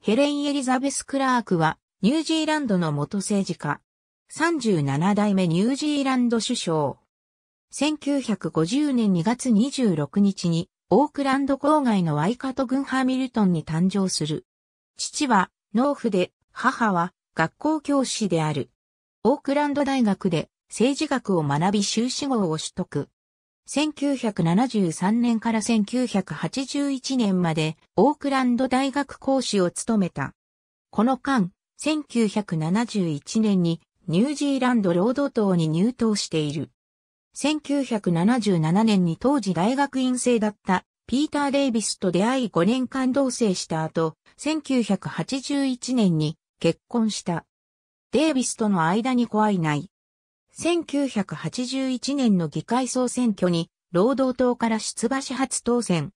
ヘレン・エリザベス・クラークは、ニュージーランドの元政治家。37代目ニュージーランド首相。1950年2月26日に、オークランド郊外のワイカト郡ハミルトンに誕生する。父は、農夫で、母は、学校教師である。オークランド大学で、政治学を学び修士号を取得。1973年から1981年までオークランド大学講師を務めた。この間、1971年にニュージーランド労働党に入党している。1977年に当時大学院生だったピーター・デイビスと出会い5年間同棲した後、1981年に結婚した。デイビスとの間に怖いない1981年の議会総選挙に労働党から出馬し初当選。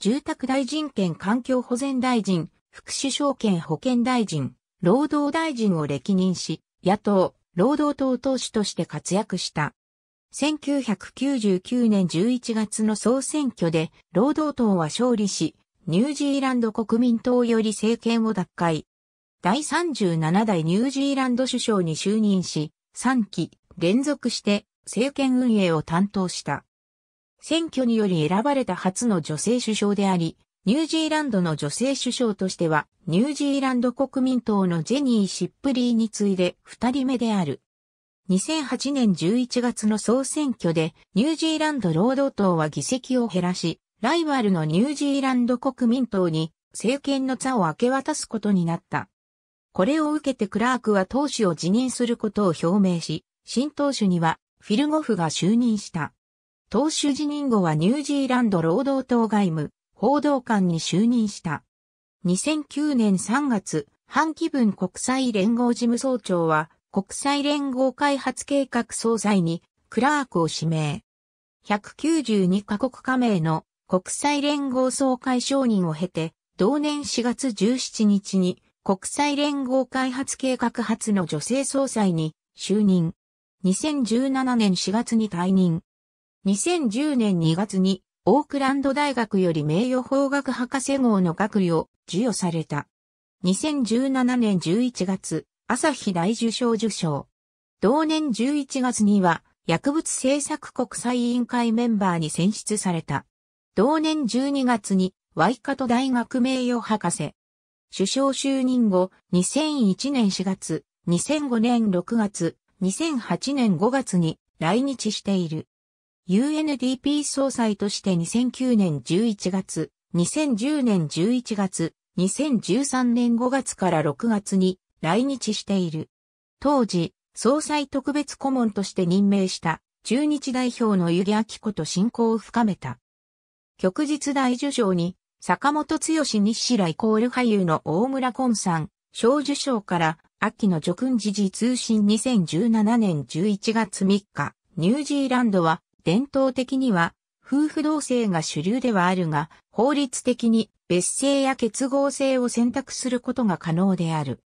住宅大臣兼環境保全大臣、副首相兼保健大臣、労働大臣を歴任し、野党、労働党党首として活躍した。1999年11月の総選挙で、労働党は勝利し、ニュージーランド国民党より政権を奪回。第37代ニュージーランド首相に就任し、3期、連続して政権運営を担当した。選挙により選ばれた初の女性首相であり、ニュージーランドの女性首相としては、ニュージーランド国民党のジェニー・シップリーに次いで二人目である。2008年11月の総選挙で、ニュージーランド労働党は議席を減らし、ライバルのニュージーランド国民党に政権の座を明け渡すことになった。これを受けてクラークは党首を辞任することを表明し、新党首にはフィルゴフが就任した。党首辞任後はニュージーランド労働党外務報道官に就任した。2009年3月、半期分国際連合事務総長は国際連合開発計画総裁にクラークを指名。192カ国加盟の国際連合総会承認を経て、同年4月17日に国際連合開発計画発の女性総裁に就任。2017年4月に退任。2010年2月にオークランド大学より名誉法学博士号の学位を授与された。2017年11月、朝日大受賞受賞。同年11月には薬物政策国際委員会メンバーに選出された。同年12月にワイカト大学名誉博士。首相就任後、2001年4月、2005年6月、2008年5月に来日している。UNDP 総裁として2009年11月、2010年11月、2013年5月から6月に来日している。当時、総裁特別顧問として任命した中日代表の湯木明子と親交を深めた。旭日大受賞に、坂本剛西らイコール俳優の大村昆さん、小受賞から秋の叙勲時事通信2017年11月3日、ニュージーランドは伝統的には夫婦同性が主流ではあるが、法律的に別姓や結合性を選択することが可能である。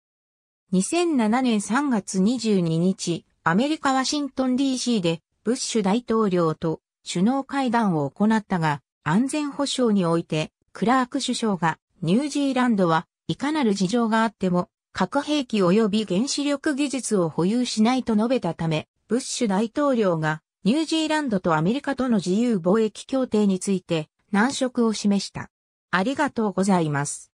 2007年3月22日、アメリカ・ワシントン DC でブッシュ大統領と首脳会談を行ったが、安全保障においてクラーク首相がニュージーランドはいかなる事情があっても核兵器及び原子力技術を保有しないと述べたため、ブッシュ大統領がニュージーランドとアメリカとの自由貿易協定について難色を示した。ありがとうございます。